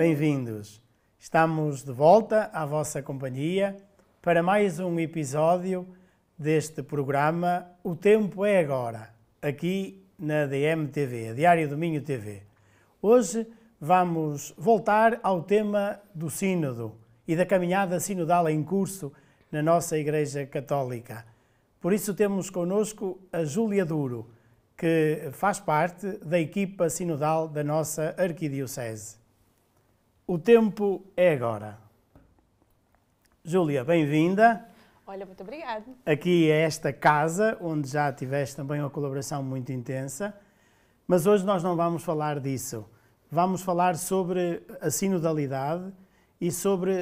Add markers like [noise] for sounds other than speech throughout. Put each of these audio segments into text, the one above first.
Bem-vindos. Estamos de volta à vossa companhia para mais um episódio deste programa O Tempo é Agora, aqui na DMTV, Diário Domingo TV. Hoje vamos voltar ao tema do Sínodo e da caminhada sinodal em curso na nossa Igreja Católica. Por isso temos connosco a Júlia Duro, que faz parte da equipa sinodal da nossa Arquidiocese. O tempo é agora. Júlia, bem-vinda. Olha, muito obrigada. Aqui é esta casa, onde já tiveste também uma colaboração muito intensa, mas hoje nós não vamos falar disso. Vamos falar sobre a sinodalidade e sobre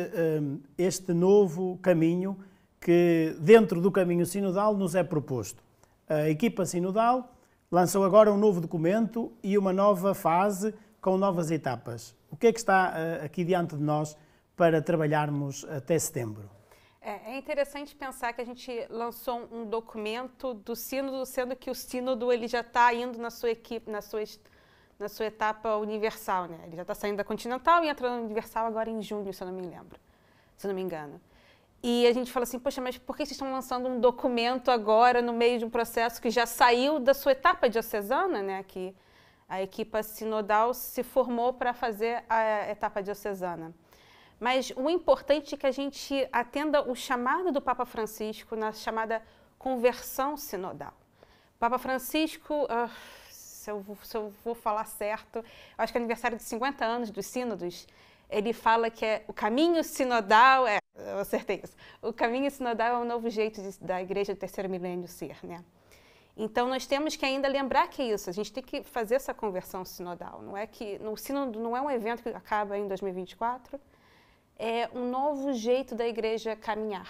um, este novo caminho que, dentro do caminho sinodal, nos é proposto. A equipa sinodal lançou agora um novo documento e uma nova fase com novas etapas. O que é que está eh, aqui diante de nós para trabalharmos até setembro? É, é interessante pensar que a gente lançou um documento do sínodo, sendo que o sínodo ele já está indo na sua equipe, na sua, na sua etapa universal, né? Ele já está saindo da continental e entrando no universal agora em junho, se eu não me lembro, se eu não me engano. E a gente fala assim, poxa, mas por que vocês estão lançando um documento agora no meio de um processo que já saiu da sua etapa diocesana, né? Que a equipa sinodal se formou para fazer a etapa diocesana. Mas o importante é que a gente atenda o chamado do Papa Francisco na chamada conversão sinodal. O Papa Francisco, uh, se, eu, se, eu, vou falar certo, acho que é aniversário de 50 anos dos sínodos, ele fala que é o caminho sinodal, é, eu acertei isso, o caminho sinodal é um novo jeito de, da igreja do terceiro milênio ser, né? Então, nós temos que ainda lembrar que é isso, a gente tem que fazer essa conversão sinodal. Não é que o sínodo não é um evento que acaba em 2024, é um novo jeito da igreja caminhar.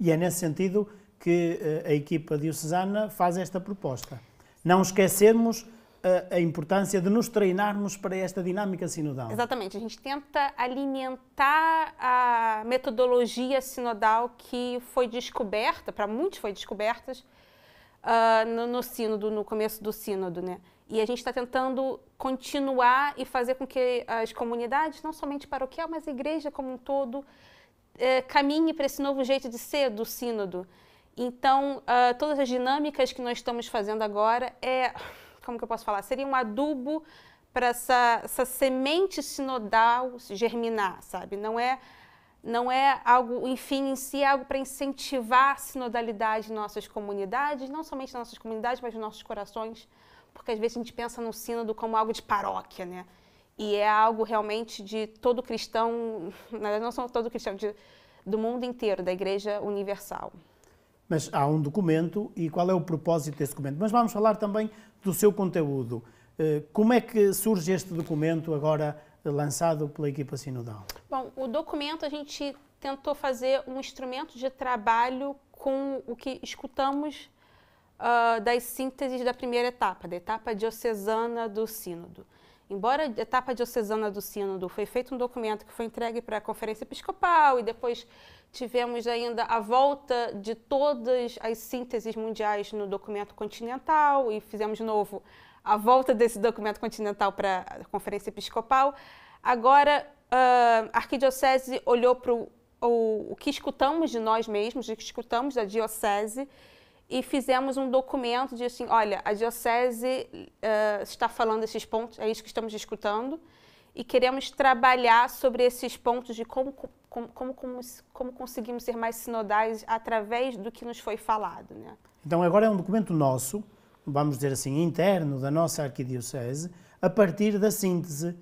E é nesse sentido que eh, a equipa diocesana faz esta proposta. Não esquecermos a, eh, a importância de nos treinarmos para esta dinâmica sinodal. Exatamente, a gente tenta alimentar a metodologia sinodal que foi descoberta, para muitos foi descobertas, uh, no, no sínodo, no começo do sínodo, né? E a gente está tentando continuar e fazer com que as comunidades, não somente paroquial, mas a igreja como um todo, eh, caminhe para esse novo jeito de ser do sínodo. Então, uh, todas as dinâmicas que nós estamos fazendo agora é, como que eu posso falar, seria um adubo para essa, essa semente sinodal germinar, sabe? Não é não é algo, enfim, em si, é algo para incentivar a sinodalidade em nossas comunidades, não somente nas nossas comunidades, mas nos nossos corações, porque às vezes a gente pensa no sínodo como algo de paróquia, né? E é algo realmente de todo cristão, [laughs] não só todo cristão, de, do mundo inteiro, da Igreja Universal. Mas há um documento e qual é o propósito desse documento? Mas vamos falar também do seu conteúdo. Eh, como é que surge este documento agora lançado pela equipa sinodal? Bom, o documento a gente tentou fazer um instrumento de trabalho com o que escutamos uh, das sínteses da primeira etapa, da etapa diocesana do sínodo. Embora a etapa diocesana do sínodo foi feito um documento que foi entregue para a conferência episcopal e depois tivemos ainda a volta de todas as sínteses mundiais no documento continental e fizemos de novo a volta desse documento continental para a Conferência Episcopal. Agora, uh, a Arquidiocese olhou para o, o que escutamos de nós mesmos, o que escutamos da Diocese, e fizemos um documento de assim, olha, a Diocese uh, está falando esses pontos, é isso que estamos escutando, e queremos trabalhar sobre esses pontos de como, como, como, como, como conseguimos ser mais sinodais através do que nos foi falado. Né? Então, agora é um documento nosso, vamos dizer assim, interno da nossa arquidiocese, a partir da síntese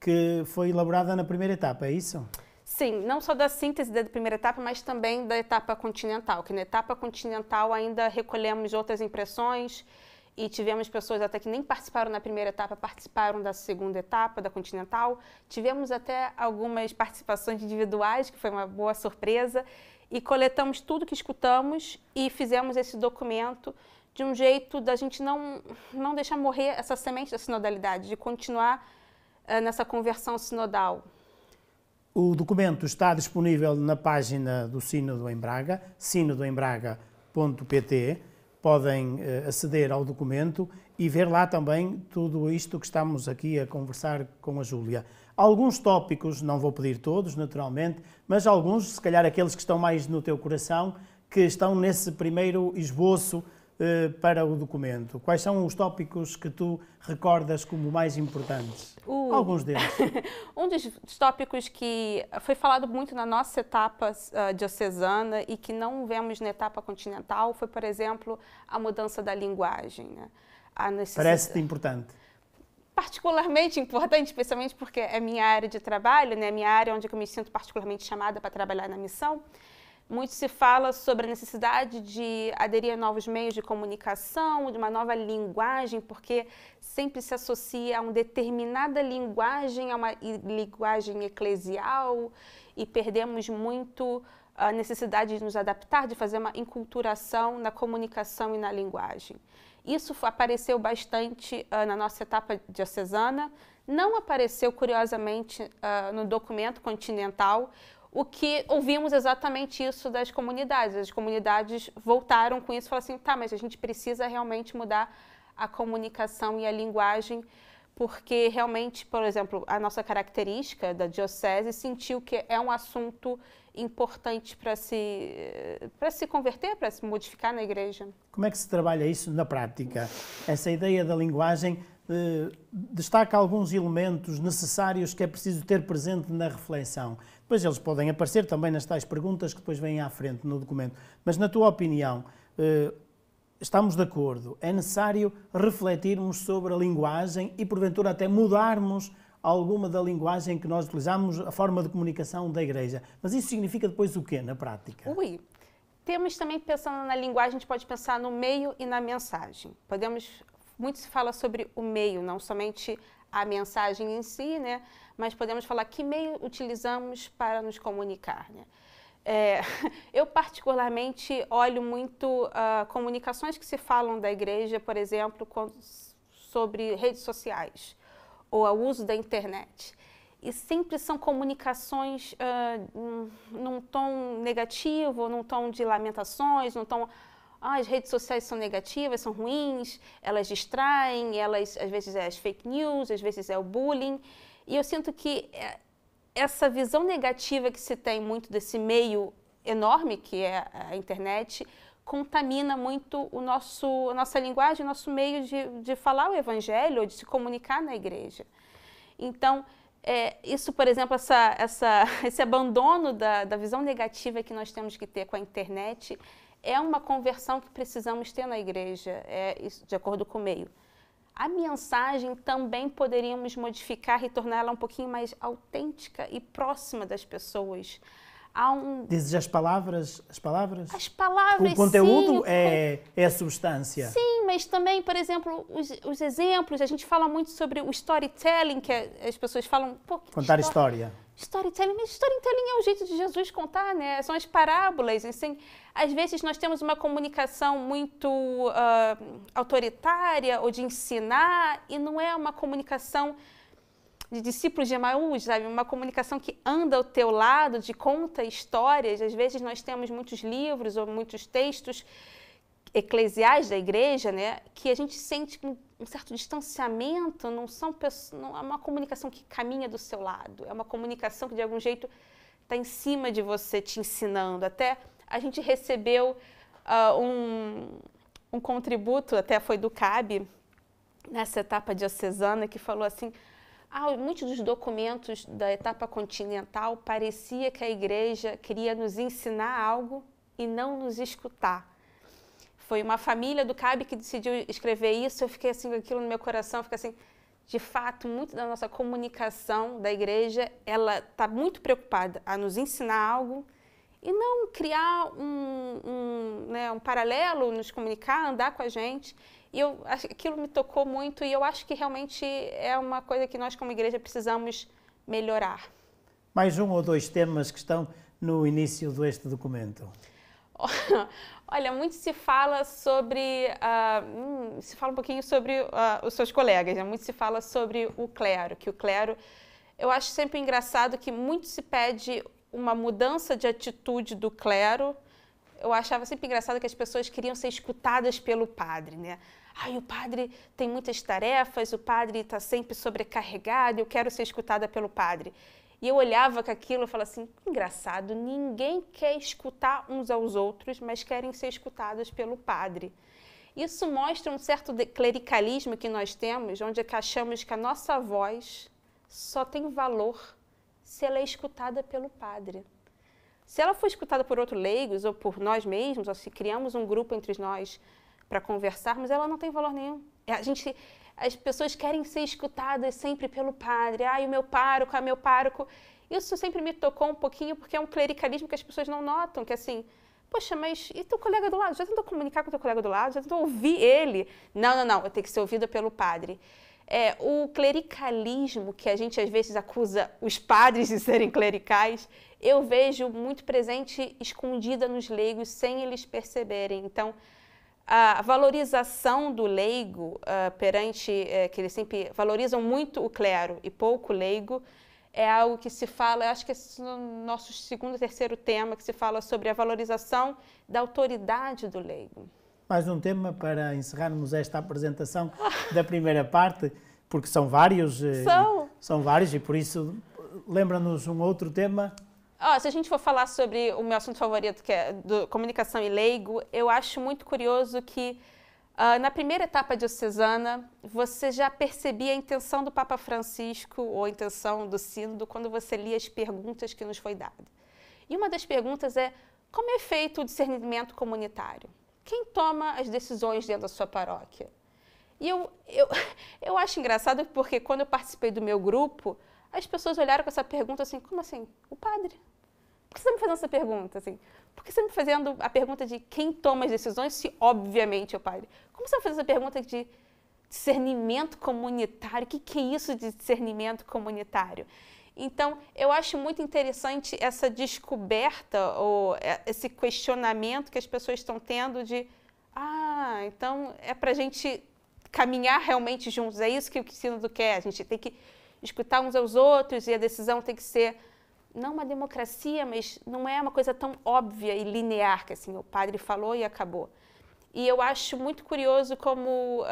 que foi elaborada na primeira etapa, é isso? Sim, não só da síntese da primeira etapa, mas também da etapa continental, que na etapa continental ainda recolhemos outras impressões e tivemos pessoas até que nem participaram na primeira etapa, participaram da segunda etapa, da continental. Tivemos até algumas participações individuais, que foi uma boa surpresa, e coletamos tudo que escutamos e fizemos esse documento de um jeito da gente não, não deixar morrer essa semente da sinodalidade, de continuar uh, nessa conversão sinodal. O documento está disponível na página do Sínodo em Braga, sínodoembraga.pt. Podem uh, aceder ao documento e ver lá também tudo isto que estamos aqui a conversar com a Júlia. Alguns tópicos, não vou pedir todos, naturalmente, mas alguns, se calhar aqueles que estão mais no teu coração, que estão nesse primeiro esboço eh, para o documento? Quais são os tópicos que tu recordas como mais importantes? O... Alguns deles. [laughs] um dos tópicos que foi falado muito na nossa etapa uh, diocesana e que não vemos na etapa continental foi, por exemplo, a mudança da linguagem. Né? Necessidade... Parece-te importante particularmente importante, especialmente porque é minha área de trabalho, né? minha área onde eu me sinto particularmente chamada para trabalhar na missão, muito se fala sobre a necessidade de aderir a novos meios de comunicação, de uma nova linguagem, porque sempre se associa a uma determinada linguagem, a uma linguagem eclesial, e perdemos muito a necessidade de nos adaptar, de fazer uma enculturação na comunicação e na linguagem. Isso apareceu bastante uh, na nossa etapa diocesana, não apareceu, curiosamente, uh, no documento continental, o que ouvimos exatamente isso das comunidades. As comunidades voltaram com isso e falaram assim: tá, mas a gente precisa realmente mudar a comunicação e a linguagem, porque realmente, por exemplo, a nossa característica da diocese sentiu que é um assunto importante para se, para se converter, para se modificar na igreja. Como é que se trabalha isso na prática? Essa ideia da linguagem eh, destaca alguns elementos necessários que é preciso ter presente na reflexão. Depois eles podem aparecer também nas tais perguntas que depois vêm à frente no documento. Mas, na tua opinião, eh, estamos de acordo, é necessário refletirmos sobre a linguagem e, porventura, até mudarmos alguma da linguagem que nós utilizamos, a forma de comunicação da Igreja. Mas isso significa depois o quê na prática? Ui, temos também, pensando na linguagem, a gente pode pensar no meio e na mensagem. Podemos muito se fala sobre o meio, não somente a mensagem em si, né? Mas podemos falar que meio utilizamos para nos comunicar, né? É, [laughs] eu particularmente olho muito uh, comunicações que se falam da igreja, por exemplo, com, sobre redes sociais ou o uso da internet. E sempre são comunicações uh, num, num tom negativo, num tom de lamentações, num tom ah, as redes sociais são negativas, são ruins, elas distraem, elas às vezes é as fake news, às vezes é o bullying. E eu sinto que é, essa visão negativa que se tem muito desse meio enorme que é a internet contamina muito o nosso, a nossa linguagem, o nosso meio de, de falar o evangelho, ou de se comunicar na igreja. Então, é, isso, por exemplo, essa, essa, [laughs] esse abandono da, da visão negativa que nós temos que ter com a internet é uma conversão que precisamos ter na igreja, é de acordo com o meio. A mensagem também poderíamos modificar e torná-la um pouquinho mais autêntica e próxima das pessoas. Há um... Dizes as palavras? As palavras? As palavras, O conteúdo sim, é, é a substância. Sim, mas também, por exemplo, os, os exemplos. A gente fala muito sobre o storytelling, que é, as pessoas falam... Contar história. história Storytelling, mas storytelling é o jeito de Jesus contar, né? São as parábolas, assim. Às vezes nós temos uma comunicação muito uh, autoritária ou de ensinar e não é uma comunicação de discípulos de Emaús, sabe? Uma comunicação que anda ao teu lado, de conta histórias. Às vezes nós temos muitos livros ou muitos textos eclesiais da igreja, né? Que a gente sente um certo distanciamento, não são pessoas, não é uma comunicação que caminha do seu lado, é uma comunicação que de algum jeito está em cima de você, te ensinando. Até a gente recebeu uh, um, um contributo, até foi do CAB, nessa etapa diocesana, que falou assim, ah, muitos dos documentos da etapa continental parecia que a igreja queria nos ensinar algo e não nos escutar foi uma família do CAB que decidiu escrever isso. Eu fiquei assim, aquilo no meu coração, fica assim, de fato, muito da nossa comunicação da igreja, ela está muito preocupada a nos ensinar algo e não criar um, um, né, um paralelo, nos comunicar, andar com a gente. E eu, aquilo me tocou muito e eu acho que realmente é uma coisa que nós como igreja precisamos melhorar. Mais um ou dois temas que estão no início deste documento. [laughs] Olha, muito se fala sobre. Uh, hum, se fala um pouquinho sobre uh, os seus colegas, né? muito se fala sobre o clero, que o clero. Eu acho sempre engraçado que muito se pede uma mudança de atitude do clero. Eu achava sempre engraçado que as pessoas queriam ser escutadas pelo padre, né? Ai, o padre tem muitas tarefas, o padre está sempre sobrecarregado, eu quero ser escutada pelo padre. E eu olhava com aquilo e falava assim: engraçado, ninguém quer escutar uns aos outros, mas querem ser escutados pelo padre. Isso mostra um certo clericalismo que nós temos, onde é achamos que a nossa voz só tem valor se ela é escutada pelo padre. Se ela for escutada por outros leigos ou por nós mesmos, ou se criamos um grupo entre nós para conversarmos, ela não tem valor nenhum. É, a gente as pessoas querem ser escutadas sempre pelo padre. Ai, ah, o meu pároco, a meu pároco. Isso sempre me tocou um pouquinho, porque é um clericalismo que as pessoas não notam, que assim, poxa, mas e teu colega do lado? Já tentou comunicar com teu colega do lado? Já tentou ouvir ele? Não, não, não, eu tenho que ser ouvida pelo padre. É, o clericalismo, que a gente às vezes acusa os padres de serem clericais, eu vejo muito presente escondida nos leigos sem eles perceberem. Então, a valorização do leigo uh, perante, é, que eles sempre valorizam muito o clero e pouco o leigo, é algo que se fala, acho que é o nosso segundo, terceiro tema, que se fala sobre a valorização da autoridade do leigo. Mais um tema para encerrarmos esta apresentação da primeira parte, porque são vários. Eh, são. São vários e por isso lembra-nos um outro tema Oh, se a gente for falar sobre o meu assunto favorito, que é do, comunicação e leigo, eu acho muito curioso que uh, na primeira etapa diocesana você já percebia a intenção do Papa Francisco ou a intenção do sínodo quando você lia as perguntas que nos foi dada. E uma das perguntas é como é feito o discernimento comunitário? Quem toma as decisões dentro da sua paróquia? E eu, eu, [laughs] eu acho engraçado porque quando eu participei do meu grupo, as pessoas olharam com essa pergunta assim, como assim? O padre? que você está me fazendo essa pergunta? Assim, por que você está me tá fazendo a pergunta de quem toma as decisões se, obviamente, é o padre? Como você me fazendo essa pergunta de discernimento comunitário? O que, que é isso de discernimento comunitário? Então, eu acho muito interessante essa descoberta ou é, esse questionamento que as pessoas estão tendo de ah, então é para a gente caminhar realmente juntos, é isso que o do quer, a gente tem que escutar uns aos outros e a decisão tem que ser não uma democracia, mas não é uma coisa tão óbvia e linear que assim o padre falou e acabou. E eu acho muito curioso como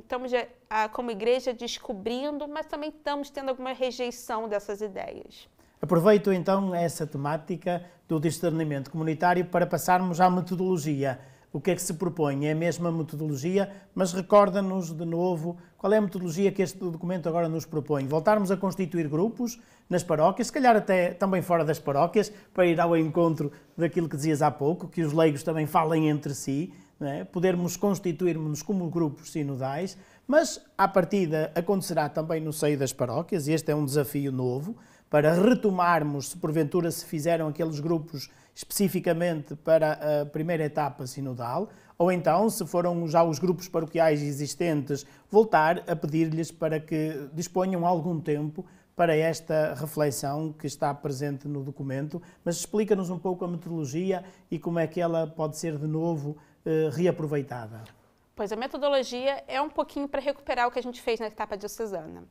estamos eh, como igreja descobrindo, mas também estamos tendo alguma rejeição dessas ideias. Aproveito então essa temática do discernimento comunitário para passarmos à metodologia o que é que se propõe. É a mesma metodologia, mas recorda-nos de novo qual é a metodologia que este documento agora nos propõe. Voltarmos a constituir grupos nas paróquias, se calhar até também fora das paróquias, para ir ao encontro daquilo que dizias há pouco, que os leigos também falem entre si, é? podermos constituirmos-nos como grupos sinodais, mas à partida acontecerá também no seio das paróquias, e este é um desafio novo, para retomarmos, se porventura se fizeram aqueles grupos especificamente para a primeira etapa sinodal, ou então, se foram já os grupos paroquiais existentes, voltar a pedir-lhes para que disponham algum tempo para esta reflexão que está presente no documento, mas explica-nos um pouco a metodologia e como é que ela pode ser de novo eh, reaproveitada. Pois a metodologia é um pouquinho para recuperar o que a gente fez na etapa diocesana.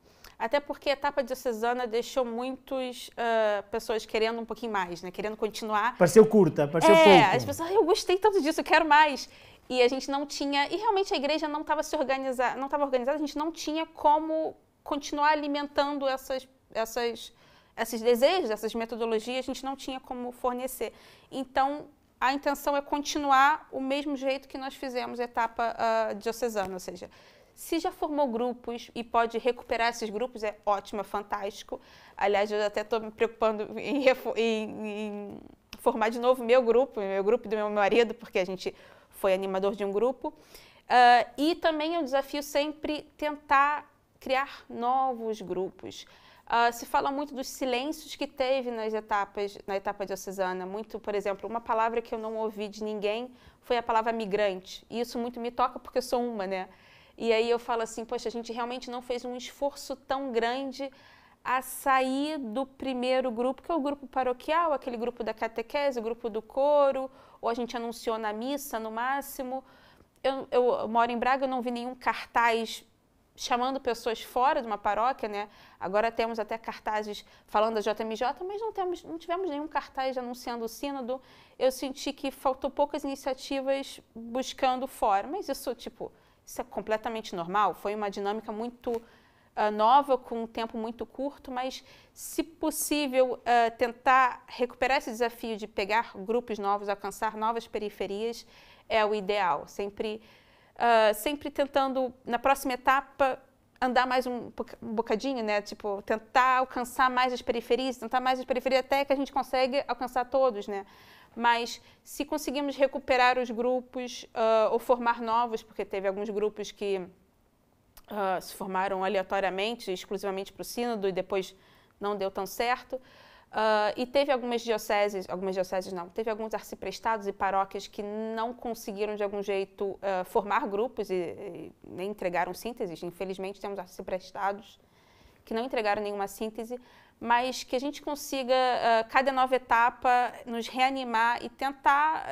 Até porque a etapa diocesana deixou muitos uh, pessoas querendo um pouquinho mais, né? Querendo continuar. Pareceu curta, pareceu é, pouco. É, as pessoas, eu gostei tanto disso, eu quero mais. E a gente não tinha, e realmente a igreja não estava se organizar, não estava organizada, a gente não tinha como continuar alimentando essas, essas, esses desejos, essas metodologias, a gente não tinha como fornecer. Então, a intenção é continuar o mesmo jeito que nós fizemos a etapa uh, diocesana, ou seja, se já formou grupos e pode recuperar esses grupos, é ótimo, é fantástico. Aliás, eu até estou me preocupando em, em, em, formar de novo meu grupo, meu grupo do meu marido, porque a gente foi animador de um grupo. Uh, e também eu é desafio sempre tentar criar novos grupos. Uh, se fala muito dos silêncios que teve nas etapas, na etapa diocesana. Muito, por exemplo, uma palavra que eu não ouvi de ninguém foi a palavra migrante. E isso muito me toca porque eu sou uma, né? E aí eu falo assim, poxa, a gente realmente não fez um esforço tão grande a sair do primeiro grupo, que é o grupo paroquial, aquele grupo da catequese, o grupo do coro, ou a gente anunciou na missa no máximo. Eu, eu moro em Braga, eu não vi nenhum cartaz chamando pessoas fora de uma paróquia, né? Agora temos até cartazes falando da JMJ, mas não, temos, não tivemos nenhum cartaz anunciando o sínodo. Eu senti que faltou poucas iniciativas buscando fora, mas isso, tipo, isso é completamente normal. Foi uma dinâmica muito uh, nova, com um tempo muito curto, mas, se possível, uh, tentar recuperar esse desafio de pegar grupos novos, alcançar novas periferias, é o ideal. Sempre, uh, sempre tentando, na próxima etapa, andar mais um, bocadinho, né? Tipo, tentar alcançar mais as periferias, tentar mais as periferias até que a gente consegue alcançar todos, né? mas se conseguimos recuperar os grupos uh, ou formar novos, porque teve alguns grupos que uh, se formaram aleatoriamente, exclusivamente para o sínodo e depois não deu tão certo, uh, e teve algumas dioceses, algumas dioceses não, teve alguns arciprestados e paróquias que não conseguiram de algum jeito formar grupos e, nem entregaram sínteses. Infelizmente temos arciprestados que não entregaram nenhuma síntese, mas que a gente consiga, uh, cada nova etapa, nos reanimar e tentar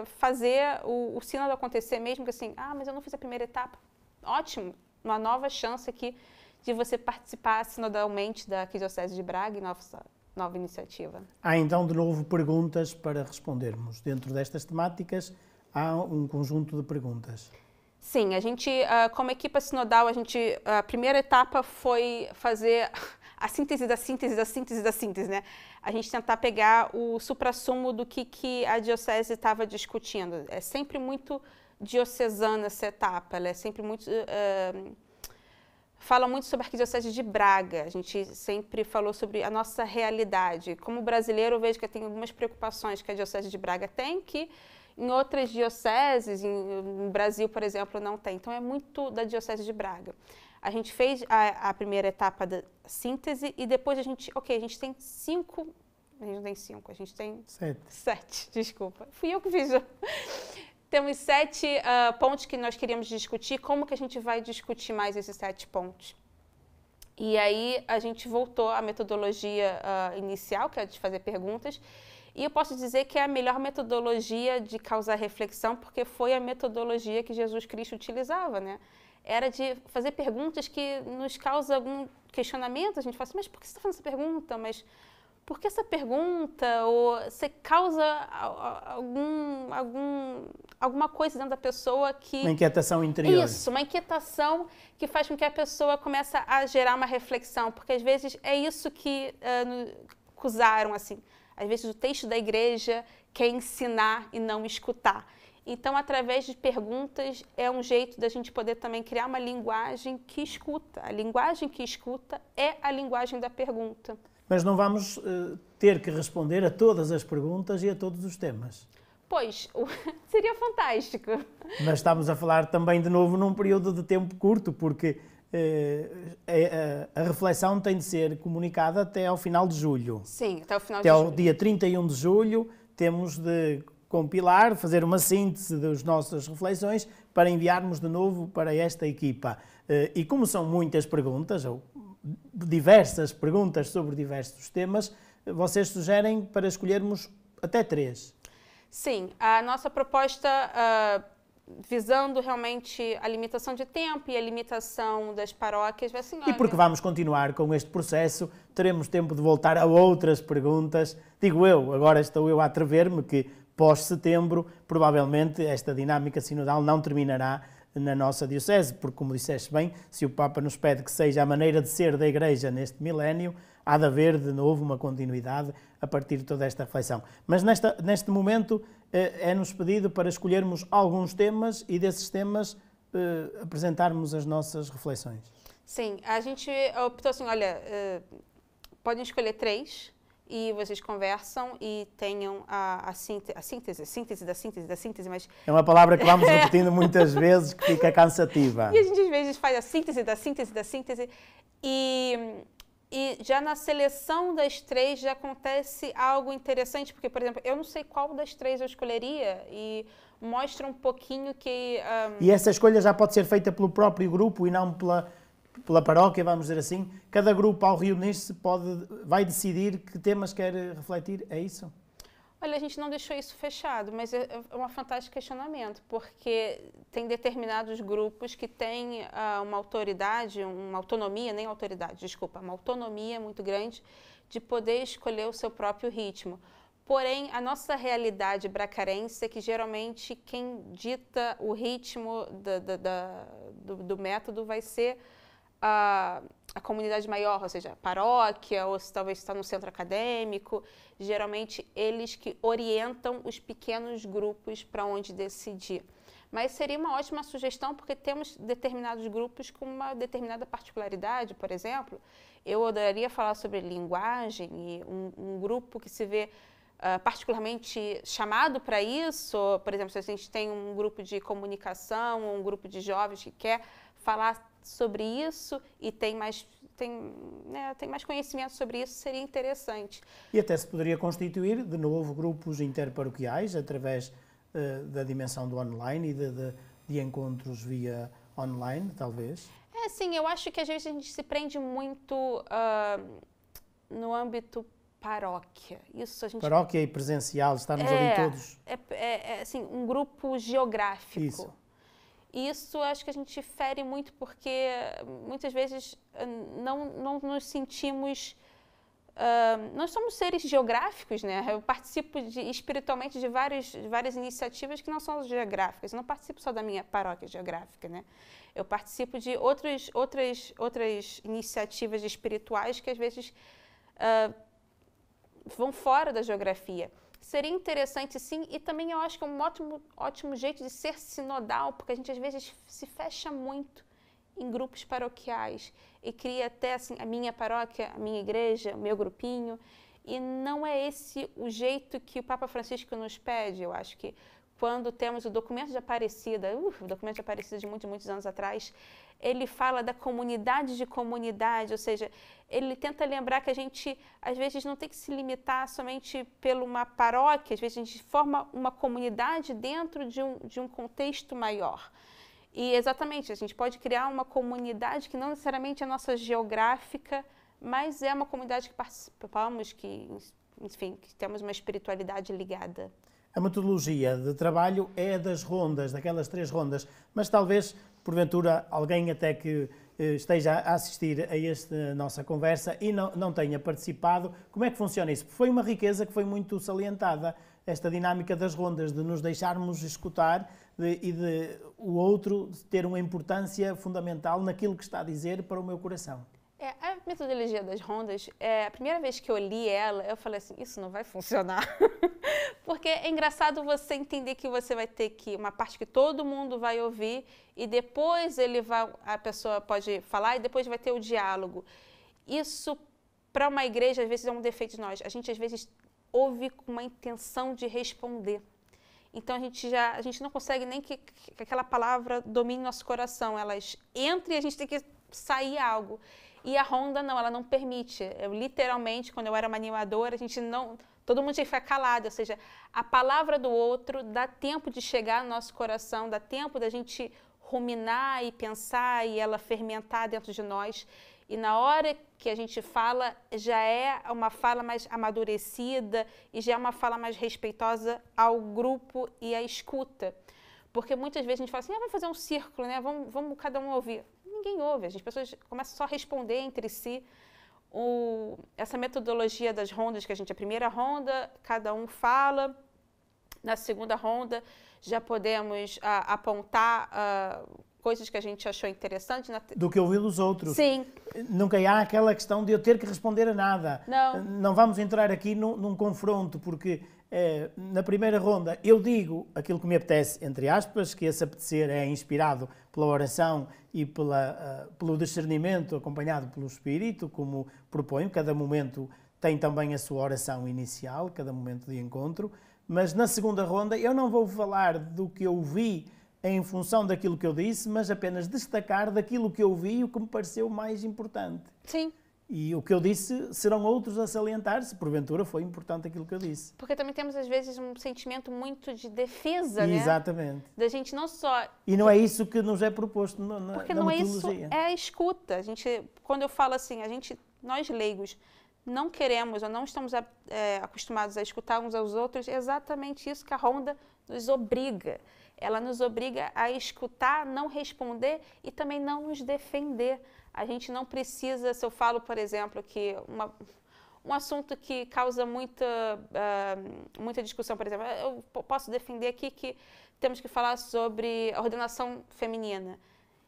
uh, fazer o, o acontecer mesmo, que assim, ah, mas eu não fiz a primeira etapa. Ótimo, uma nova chance aqui de você participar sinodalmente da Arquidiocese de Braga e nossa nova iniciativa. Há então, de novo, perguntas para respondermos. Dentro destas temáticas, há um conjunto de perguntas. Sim, a gente, uh, como equipa sinodal, a gente, a primeira etapa foi fazer a síntese da síntese da síntese da síntese, né? A gente tentar pegar o suprassumo do que, que a diocese estava discutindo. É sempre muito diocesana essa etapa, ela é sempre muito... Uh, fala muito sobre a arquidiocese de Braga. A gente sempre falou sobre a nossa realidade. Como brasileiro, eu vejo que tem algumas preocupações que a diocese de Braga tem, que em outras dioceses, em, no Brasil, por exemplo, não tem. Então, é muito da diocese de Braga. A gente fez a, a primeira etapa da síntese e depois a gente, ok, a gente tem cinco a gente não tem cinco, a gente tem sete. Sete, [laughs] desculpa. Fui eu que fiz. Temos sete uh, pontos que nós queríamos discutir. Como que a gente vai discutir mais esses sete pontos? E aí a gente voltou à metodologia uh, inicial, que é de fazer perguntas. E eu posso dizer que é a melhor metodologia de causar reflexão, porque foi a metodologia que Jesus Cristo utilizava, né? era de fazer perguntas que nos causa algum questionamento. A gente fala assim, mas por que você está fazendo essa pergunta? Mas por que essa pergunta? Ou você causa algum, algum, alguma coisa dentro da pessoa que... Uma inquietação interior. Isso, uma inquietação que faz com que a pessoa comece a gerar uma reflexão. Porque às vezes é isso que uh, acusaram, assim. Às vezes o texto da igreja quer ensinar e não escutar. Então, através de perguntas, é um jeito da gente poder também criar uma linguagem que escuta. A linguagem que escuta é a linguagem da pergunta. Mas não vamos uh, ter que responder a todas as perguntas e a todos os temas. Pois, [laughs] seria fantástico. Mas estamos a falar também de novo num período de tempo curto, porque eh, é, a, a, reflexão tem de ser comunicada até ao final de julho. Sim, até ao final até de julho. Até ao dia 31 de julho temos de compilar, fazer uma síntese das nossas reflexões para enviarmos de novo para esta equipa. Eh, e como são muitas perguntas, ou diversas perguntas sobre diversos temas, eh, vocês sugerem para escolhermos até três. Sim, a nossa proposta, uh, visando realmente a limitação de tempo e a limitação das paróquias, vai ser. E porque vamos continuar com este processo, teremos tempo de voltar a outras perguntas. Digo eu, agora estou eu a atrever-me que pós-setembro, provavelmente esta dinâmica sinodal não terminará na nossa Diocese, porque, como disseste bem, se o Papa nos pede que seja a maneira de ser da Igreja neste milénio, há de haver de novo uma continuidade a partir de toda esta reflexão. Mas nesta, neste momento eh, é-nos pedido para escolhermos alguns temas e desses temas eh, apresentarmos as nossas reflexões. Sim, a gente optou assim: olha, eh, podem escolher três e vocês conversam e tenham a, a, síntese, a síntese, a síntese da síntese da síntese, mas... É uma palavra que vamos [laughs] é. repetindo muitas vezes que fica cansativa. E a gente às vezes faz a síntese da síntese da síntese e, e já na seleção das três já acontece algo interessante, porque, por exemplo, eu não sei qual das três eu escolheria e mostra um pouquinho que... Um... Ah, e essa escolha já pode ser feita pelo próprio grupo e não pela pela paróquia, vamos dizer assim, cada grupo ao reunir-se pode, vai decidir que temas quer refletir, é isso? Olha, a gente não deixou isso fechado, mas é, é um fantástico questionamento, porque tem determinados grupos que têm uh, uma autoridade, uma autonomia, nem autoridade, desculpa, uma autonomia muito grande de poder escolher o seu próprio ritmo. Porém, a nossa realidade bracarense é que geralmente quem dita o ritmo do, do, do, do método vai ser a, a comunidade maior, ou seja, a paróquia, ou se talvez está no centro acadêmico, geralmente eles que orientam os pequenos grupos para onde decidir. Mas seria uma ótima sugestão porque temos determinados grupos com uma determinada particularidade, por exemplo, eu adoraria falar sobre linguagem e um, um grupo que se vê Uh, particularmente chamado para isso. Por exemplo, se a gente tem um grupo de comunicação, um grupo de jovens que quer falar sobre isso e tem mais, tem, né, tem mais conhecimento sobre isso, seria interessante. E até se poderia constituir, de novo, grupos interparoquiais através uh, da dimensão do online e de, de, de encontros via online, talvez? É, sim, eu acho que às vezes a gente se prende muito uh, no âmbito paróquia. Isso a gente... Paróquia e presencial, estamos é, ali todos. É, é, é, assim, um grupo geográfico. Isso. E isso acho que a gente fere muito porque muitas vezes eh, não, não nos sentimos. Uh, nós somos seres geográficos, né? Eu participo de, espiritualmente de várias, de várias iniciativas que não são geográficas. Eu não participo só da minha paróquia geográfica, né? Eu participo de outras, outras, outras iniciativas espirituais que às vezes uh, vão fora da geografia seria interessante sim, e também eu acho que é um ótimo, ótimo jeito de ser sinodal, porque a gente às vezes se fecha muito em grupos paroquiais e cria até assim a minha paróquia, a minha igreja, o meu grupinho. E não é esse o jeito que o Papa Francisco nos pede. Eu acho que quando temos o documento de Aparecida, uh, o documento de Aparecida de muitos, muitos anos atrás, ele fala da comunidade de comunidade, ou seja, ele tenta lembrar que a gente, às vezes, não tem que se limitar somente pela uma paróquia, às vezes a gente forma uma comunidade dentro de um, de um contexto maior. E exatamente, a gente pode criar uma comunidade que não necessariamente é nossa geográfica, mas é uma comunidade que participamos, que, enfim, que temos uma espiritualidade ligada a metodologia de trabalho é das rondas, daquelas três rondas, mas talvez, porventura, alguém até que eh, esteja a assistir a esta nossa conversa e não, não tenha participado, como é que funciona isso? Foi uma riqueza que foi muito salientada, esta dinâmica das rondas, de nos deixarmos escutar de, e de o outro ter uma importância fundamental naquilo que está a dizer para o meu coração. É, a metodologia das rondas, é, a primeira vez que eu li ela, eu falei assim, isso não vai funcionar. [laughs] Porque é engraçado você entender que você vai ter que uma parte que todo mundo vai ouvir e depois ele vai a pessoa pode falar e depois vai ter o diálogo. Isso para uma igreja às vezes é um defeito de nós. A gente às vezes ouve com uma intenção de responder. Então a gente já a gente não consegue nem que, que aquela palavra domine nosso coração, elas entram e a gente tem que sair algo. E a Honda não, ela não permite. Eu literalmente, quando eu era uma animadora, a gente não, todo mundo tinha que ficar calado, ou seja, a palavra do outro dá tempo de chegar no nosso coração, dá tempo da gente ruminar e pensar e ela fermentar dentro de nós. E na hora que a gente fala, já é uma fala mais amadurecida e já é uma fala mais respeitosa ao grupo e à escuta. Porque muitas vezes a gente fala assim, ah, vamos fazer um círculo, né? Vamos, vamos cada um ouvir ninguém ouve. As pessoas começam só a responder entre si. O, essa metodologia das rondas, que a gente, a primeira ronda, cada um fala, na segunda ronda já podemos a, ah, apontar a, ah, coisas que a gente achou interessante. Na... Do que ouvir dos outros. Sim. Nunca há aquela questão de eu ter que responder a nada. Não. Não vamos entrar aqui num, num confronto, porque eh, na primeira ronda eu digo aquilo que me apetece, entre aspas, que esse apetecer é inspirado pela oração e pela, uh, pelo discernimento acompanhado pelo Espírito, como proponho, cada momento tem também a sua oração inicial, cada momento de encontro, mas na segunda ronda eu não vou falar do que eu vi em função daquilo que eu disse, mas apenas destacar daquilo que eu vi o que me pareceu mais importante. Sim. E o que eu disse serão outros a salientar se porventura foi importante aquilo que eu disse. Porque também temos às vezes um sentimento muito de defesa, Exatamente. né? Exatamente. Da gente não só E não é isso que nos é proposto na na Porque não é isso, é a escuta. A gente quando eu falo assim, a gente nós leigos não queremos ou não estamos a, é, acostumados a escutar uns aos outros, é exatamente isso que a Ronda nos obriga. Ela nos obriga a escutar, não responder e também não nos defender a gente não precisa, se eu falo, por exemplo, que uma, um assunto que causa muita, uh, muita discussão, por exemplo, eu posso defender aqui que temos que falar sobre a ordenação feminina.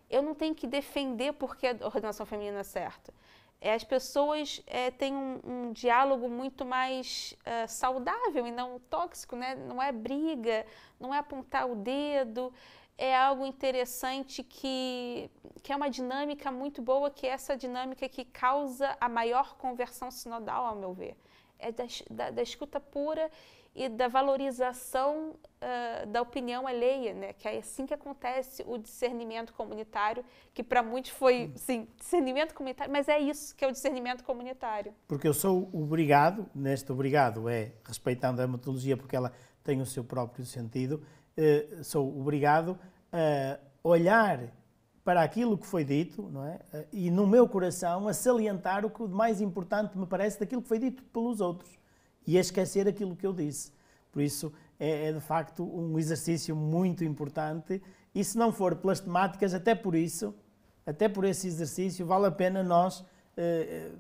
Eu não tenho que defender porque a ordenação feminina é certa. É, as pessoas é, têm um, um, diálogo muito mais uh, saudável e não tóxico, né? não é briga, não é apontar o dedo é algo interessante que, que é uma dinâmica muito boa, que é essa dinâmica que causa a maior conversão sinodal, ao meu ver. É da, da, da escuta pura e da valorização uh, da opinião alheia, né? Que é assim que acontece o discernimento comunitário, que para muitos foi, hum. sim, discernimento comunitário, mas é isso que é o discernimento comunitário. Porque eu sou obrigado, neste obrigado é respeitando a metodologia, porque ela tem o seu próprio sentido, eh, sou obrigado a olhar para aquilo que foi dito não é? Eh, e no meu coração a salientar o que mais importante me parece daquilo que foi dito pelos outros e a esquecer aquilo que eu disse. Por isso é, é de facto um exercício muito importante e se não for pelas temáticas, até por isso, até por esse exercício, vale a pena nós eh,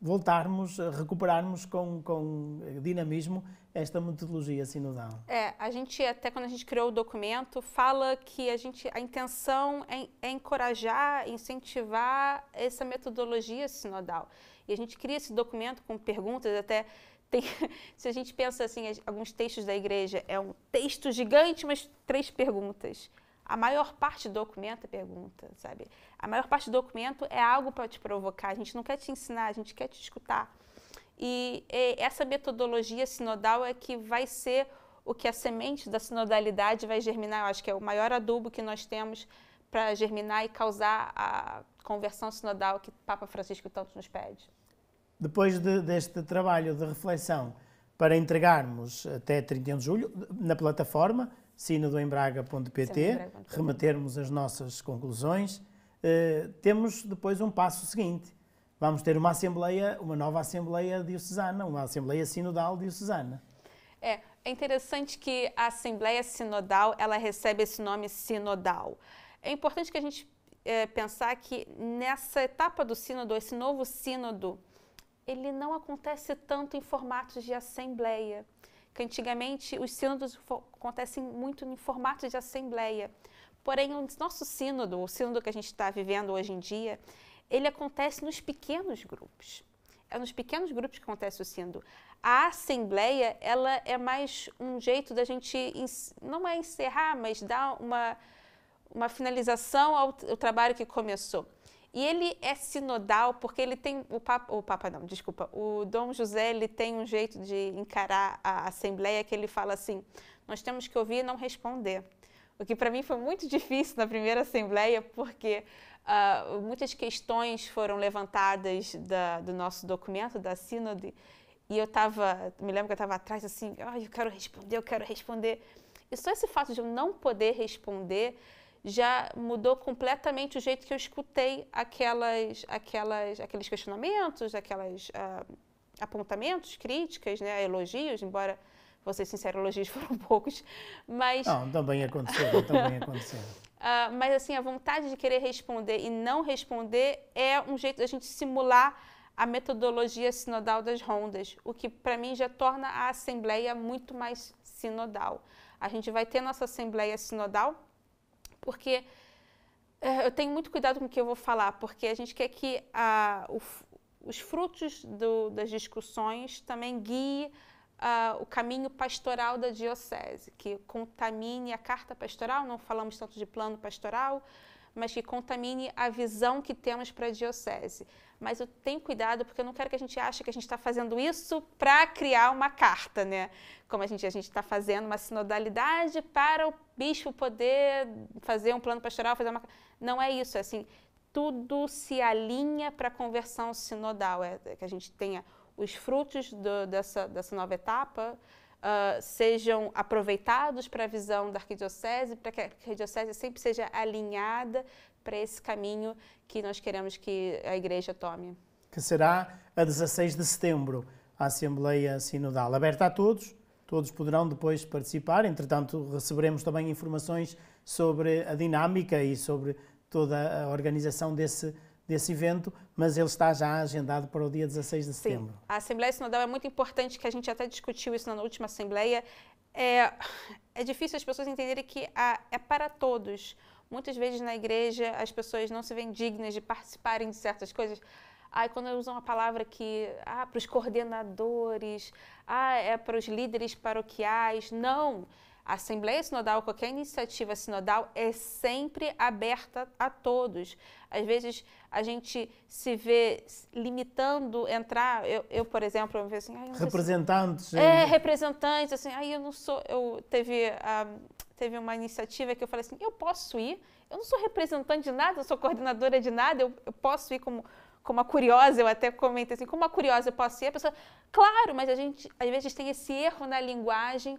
voltarmos, eh, recuperarmos com, com dinamismo esta metodologia sinodal. É, a gente até quando a gente criou o documento fala que a gente a intenção é, é encorajar, incentivar essa metodologia sinodal. E a gente cria esse documento com perguntas até tem, [laughs] se a gente pensa assim, alguns textos da igreja é um texto gigante, mas três perguntas. A maior parte do documento é pergunta, sabe? A maior parte do documento é algo para te provocar. A gente não quer te ensinar, a gente quer te escutar. E, e essa metodologia sinodal é que vai ser o que a semente da sinodalidade vai germinar. Eu acho que é o maior adubo que nós temos para germinar e causar a conversão sinodal que o Papa Francisco tanto nos pede. Depois de, deste trabalho de reflexão, para entregarmos até 31 de julho, na plataforma, sinadoembraga.pt, remetermos as nossas conclusões, eh, temos depois um passo seguinte. Vamos ter uma assembleia, uma nova assembleia diocesana, uma assembleia sinodal diocesana. É, é interessante que a assembleia sinodal, ela recebe esse nome sinodal. É importante que a gente é, pensar que nessa etapa do sínodo, esse novo sínodo, ele não acontece tanto em formatos de assembleia que antigamente os sínodos acontecem muito em formato de assembleia. Porém, o nosso sínodo, o sínodo que a gente está vivendo hoje em dia, ele acontece nos pequenos grupos. É nos pequenos grupos que acontece o sínodo. A assembleia, ela é mais um jeito da gente, não é encerrar, mas dar uma, uma finalização ao, ao trabalho que começou. E ele é sinodal porque ele tem o papa, o papa não, desculpa, o Dom José ele tem um jeito de encarar a assembleia que ele fala assim: nós temos que ouvir e não responder. O que para mim foi muito difícil na primeira assembleia porque uh, muitas questões foram levantadas da, do nosso documento da sínode e eu estava, me lembro que eu estava atrás assim, oh, eu quero responder, eu quero responder. E só esse fato de eu não poder responder já mudou completamente o jeito que eu escutei aquelas, aquelas, aqueles questionamentos, aquelas ah, apontamentos, críticas, né, elogios, embora vou ser sincero, elogios [laughs] foram poucos, mas... Não, também aconteceu, também aconteceu. [laughs] Ah, mas assim, a vontade de querer responder e não responder é um jeito da gente simular a metodologia sinodal das rondas, o que para mim já torna a assembleia muito mais sinodal. A gente vai ter nossa assembleia sinodal, porque eh, eu tenho muito cuidado com o que eu vou falar, porque a gente quer que a, o, os frutos do, das discussões também guiem ah, o caminho pastoral da diocese, que contamine a carta pastoral, não falamos tanto de plano pastoral, mas que contamine a visão que temos para a diocese mas eu tenho cuidado porque eu não quero que a gente ache que a gente está fazendo isso para criar uma carta, né? Como a gente a gente está fazendo uma sinodalidade para o bispo poder fazer um plano pastoral, fazer uma não é isso, é assim tudo se alinha para a conversão sinodal, é, é que a gente tenha os frutos do, dessa, dessa nova etapa, uh, sejam aproveitados para a visão da arquidiocese, para que a arquidiocese sempre seja alinhada para esse caminho que nós queremos que a igreja tome. Que será a 16 de setembro, a Assembleia Sinodal. Aberta a todos, todos poderão depois participar. Entretanto, receberemos também informações sobre a dinâmica e sobre toda a organização desse evento desse evento, mas ele está já agendado para o dia 16 de setembro. Sim. A Assembleia Sinodal é muito importante, que a gente até discutiu isso na última Assembleia. É, é difícil as pessoas entenderem que a, é para todos. Muitas vezes na igreja as pessoas não se veem dignas de participarem de certas coisas. Ai, quando usam a palavra que ah, para os coordenadores, ah, é para os líderes paroquiais. Não! Não! A Assembleia Sinodal, qualquer iniciativa sinodal, é sempre aberta a todos. Às vezes a gente se vê limitando entrar. Eu, eu por exemplo, eu me vejo assim. Ah, representantes. É, representantes. Assim, aí ah, eu não sou. Eu teve, ah, teve uma iniciativa que eu falei assim: eu posso ir? Eu não sou representante de nada, eu sou coordenadora de nada, eu, eu posso ir como como uma curiosa, eu até comento assim, como uma curiosa eu posso ser, a pessoa, claro, mas a gente às vezes tem esse erro na linguagem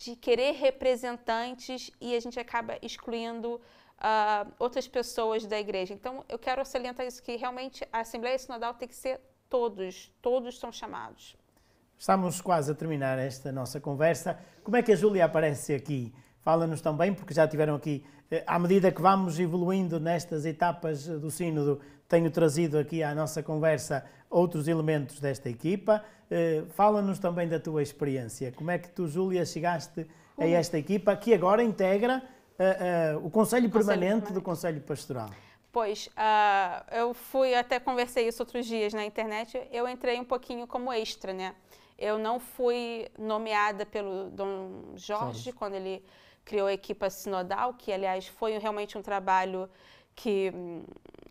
de querer representantes e a gente acaba excluindo uh, outras pessoas da igreja. Então, eu quero salientar isso, que realmente a Assembleia Sinodal tem que ser todos, todos são chamados. Estamos quase a terminar esta nossa conversa. Como é que a Júlia aparece aqui? Fala-nos também, porque já tiveram aqui, eh, à medida que vamos evoluindo nestas etapas do Sínodo, tenho trazido aqui à nossa conversa outros elementos desta equipa. Eh, fala-nos também da tua experiência. Como é que tu, Júlia, chegaste a uhum. esta equipa que agora integra uh, uh, o Conselho Permanente, Conselho do Conselho Pastoral? Pois, uh, eu fui, até conversei isso outros dias na internet, eu entrei um pouquinho como extra, né? Eu não fui nomeada pelo Dom Jorge, Jorge. quando ele criou a equipa sinodal, que aliás foi realmente um trabalho que hum,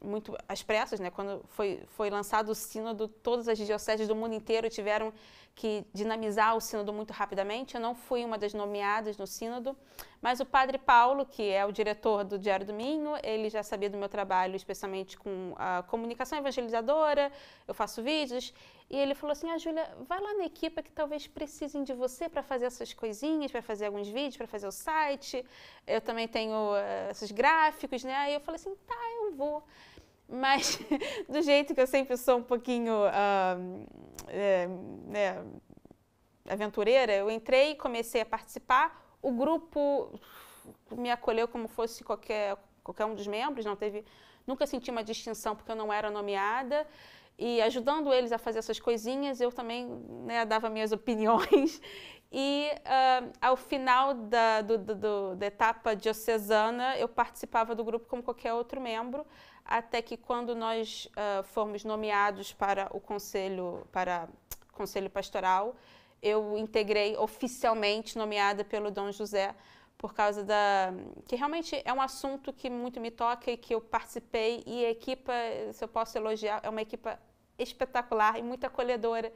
muito às pressas, né? Quando foi, foi lançado o sínodo, todas as dioceses do mundo inteiro tiveram que dinamizar o sínodo muito rapidamente. Eu não fui uma das nomeadas no sínodo, mas o padre Paulo, que é o diretor do Diário do Minho, ele já sabia do meu trabalho, especialmente com a comunicação evangelizadora, eu faço vídeos, e ele falou assim: "Ah, Júlia, vai lá na equipa que talvez precisem de você para fazer essas coisinhas, para fazer alguns vídeos, para fazer o site. Eu também tenho uh, esses gráficos, né?" Aí eu falei assim: "Tá, eu vou." mas [laughs] do jeito que eu sempre sou um pouquinho uh, é, né, aventureira, eu entrei, e comecei a participar, o grupo me acolheu como fosse qualquer, qualquer um dos membros, não teve, nunca senti uma distinção porque eu não era nomeada, e ajudando eles a fazer essas coisinhas, eu também né, dava minhas [laughs] opiniões. E uh, ao final da, do, do, do, da etapa diocesana, eu participava do grupo como qualquer outro membro até que quando nós uh, fomos nomeados para o conselho para conselho pastoral, eu integrei oficialmente nomeada pelo Dom José por causa da que realmente é um assunto que muito me toca e que eu participei e a equipa, se eu posso elogiar, é uma equipa espetacular e muito acolhedora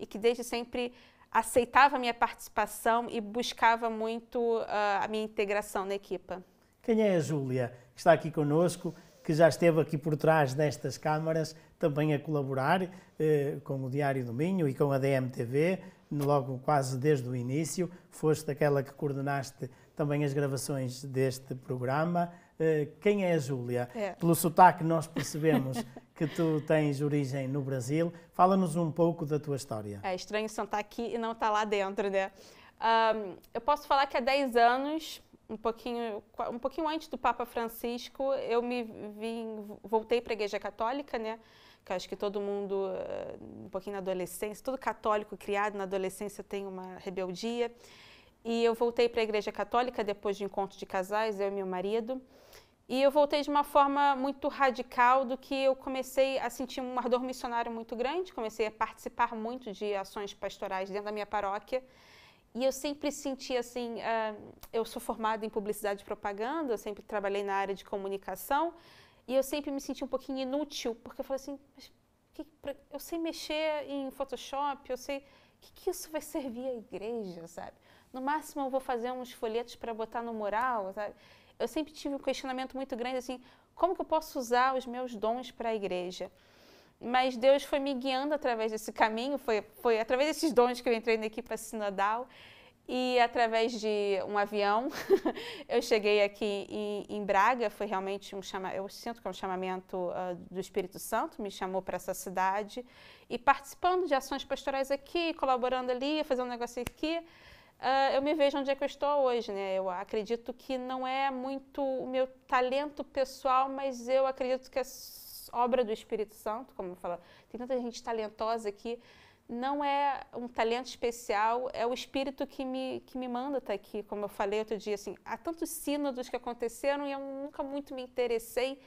e que desde sempre aceitava a minha participação e buscava muito uh, a minha integração na equipa. Quem é a Júlia, que está aqui conosco? que já esteve aqui por trás destas câmaras, também a colaborar eh, com o Diário do Minho e com a DMTV, logo quase desde o início. Foste aquela que coordenaste também as gravações deste programa. Eh, quem é a Júlia? É. Pelo sotaque, nós percebemos [laughs] que tu tens origem no Brasil. Fala-nos um pouco da tua história. É estranho só estar aqui e não estar tá lá dentro, né? Um, eu posso falar que há 10 anos um pouquinho, um pouquinho antes do Papa Francisco, eu me vim, voltei para a Igreja Católica, né? Que acho que todo mundo, eh, um pouquinho na adolescência, todo católico criado na adolescência tem uma rebeldia. E eu voltei para a Igreja Católica depois de encontro de casais, eu e meu marido. E eu voltei de uma forma muito radical do que eu comecei a sentir um ardor missionário muito grande, comecei a participar muito de ações pastorais dentro da minha paróquia. E eu sempre senti assim, uh, eu sou formada em publicidade e propaganda, eu sempre trabalhei na área de comunicação e eu sempre me senti um pouquinho inútil, porque eu falei assim, que, eu sei mexer em Photoshop, eu sei, o que, que isso vai servir à igreja, sabe? No máximo eu vou fazer uns folhetos para botar no mural, sabe? Eu sempre tive um questionamento muito grande assim, como que eu posso usar os meus dons para a igreja? mas Deus foi me guiando através desse caminho, foi, foi através desses dons que eu entrei na equipe sinodal e através de um avião [laughs] eu cheguei aqui em, em, Braga, foi realmente um chama, eu sinto que é um chamamento uh, do Espírito Santo, me chamou para essa cidade e participando de ações pastorais aqui, colaborando ali, fazendo um negócio aqui, Uh, eu me vejo onde é que eu estou hoje, né? Eu acredito que não é muito o meu talento pessoal, mas eu acredito que é obra do Espírito Santo, como eu falo, tem tanta gente talentosa aqui, não é um talento especial, é o Espírito que me, que me manda estar aqui, como eu falei outro dia, assim, há tantos sínodos que aconteceram e eu nunca muito me interessei.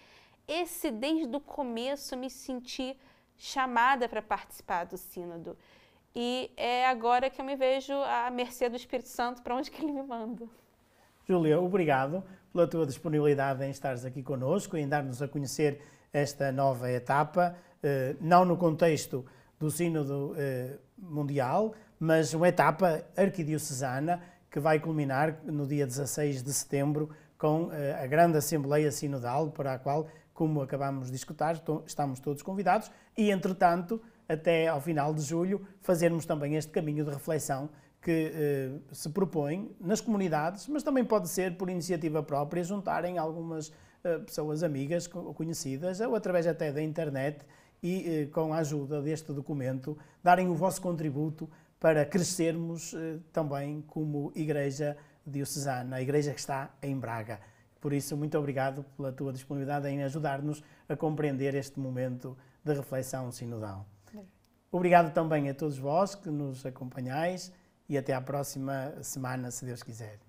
Esse, desde o começo, me senti chamada para participar do sínodo. E é agora que eu me vejo à mercê do Espírito Santo, para onde que ele me manda. Júlia, obrigado pela tua disponibilidade em estares aqui conosco e em dar-nos a conhecer esta nova etapa, eh, não no contexto do Sínodo eh, Mundial, mas uma etapa arquidiocesana que vai culminar no dia 16 de setembro com eh, a grande Assembleia Sinodal, para a qual, como acabamos de escutar, estamos todos convidados e, entretanto, até ao final de julho, fazermos também este caminho de reflexão que eh, se propõe nas comunidades, mas também pode ser por iniciativa própria, juntarem algumas eh, pessoas amigas, conhecidas, ou através até da internet e eh, com a ajuda deste documento, darem o vosso contributo para crescermos eh, também como Igreja Diocesana, a Igreja que está em Braga. Por isso, muito obrigado pela tua disponibilidade em ajudar-nos a compreender este momento de reflexão sinodal. Obrigado também a todos vós que nos acompanhais e até à próxima semana, se Deus quiser.